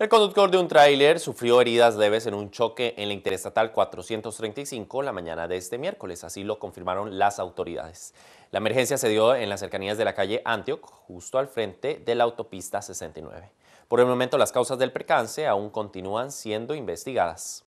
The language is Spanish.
El conductor de un tráiler sufrió heridas leves en un choque en la Interestatal 435 la mañana de este miércoles, así lo confirmaron las autoridades. La emergencia se dio en las cercanías de la calle Antioch, justo al frente de la autopista 69. Por el momento las causas del percance aún continúan siendo investigadas.